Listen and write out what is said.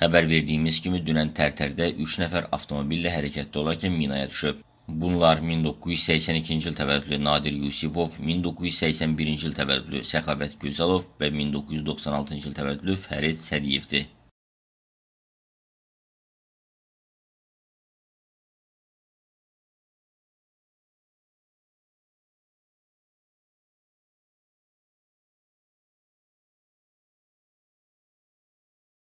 Xəbər verdiyimiz kimi dünən Tərtərdə 3 nəfər avtomobillə hərəkətdə olarkən minaya düşüb. Bunlar 1982-ci il təvəllüdlü Nadir Yusifov, 1981-ci il təvəllüdlü Səxavət Gözəlov və 1996-cı il təvəllüdlü Fərid Sədiyevdir.